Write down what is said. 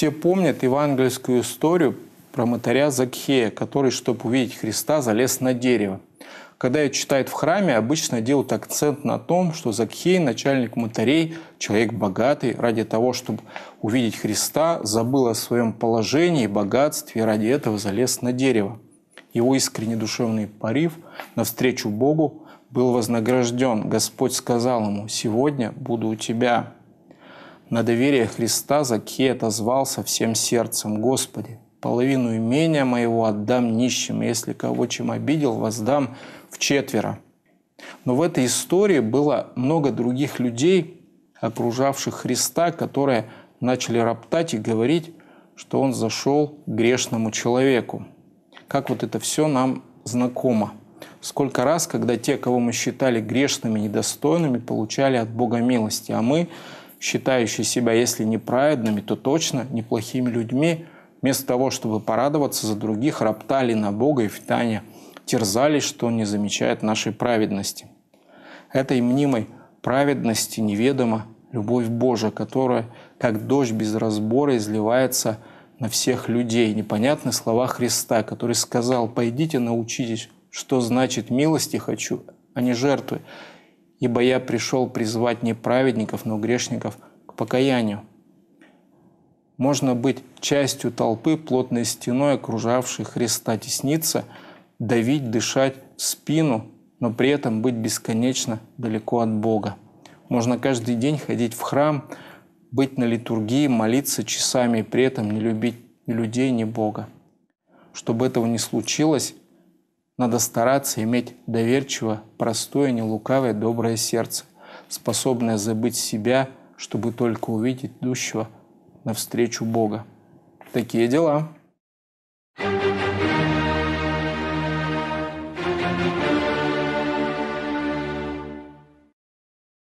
Все помнят евангельскую историю про мытаря Закхея, который, чтобы увидеть Христа, залез на дерево. Когда я читаю в храме, обычно делают акцент на том, что Закхей, начальник мытарей, человек богатый, ради того, чтобы увидеть Христа, забыл о своем положении и богатстве, и ради этого залез на дерево. Его искренний душевный порив навстречу Богу был вознагражден. Господь сказал ему, «Сегодня буду у тебя». На доверие Христа Закей отозвался всем сердцем. «Господи, половину имения моего отдам нищим, если кого чем обидел, воздам в четверо». Но в этой истории было много других людей, окружавших Христа, которые начали роптать и говорить, что он зашел к грешному человеку. Как вот это все нам знакомо. Сколько раз, когда те, кого мы считали грешными, недостойными, получали от Бога милости, а мы считающие себя, если не праведными, то точно неплохими людьми, вместо того, чтобы порадоваться за других, роптали на Бога и в Тане, терзались, что Он не замечает нашей праведности. Этой мнимой праведности неведома любовь Божия, которая, как дождь без разбора, изливается на всех людей. Непонятны слова Христа, который сказал «Пойдите, научитесь, что значит милости хочу, а не жертвы, ибо я пришел призвать не праведников, но грешников к покаянию. Можно быть частью толпы, плотной стеной, окружавшей Христа, тесниться, давить, дышать спину, но при этом быть бесконечно далеко от Бога. Можно каждый день ходить в храм, быть на литургии, молиться часами и при этом не любить ни людей, ни Бога. Чтобы этого не случилось, надо стараться иметь доверчиво, простое, нелукавое, доброе сердце, способное забыть себя, чтобы только увидеть идущего навстречу Бога. Такие дела. thank you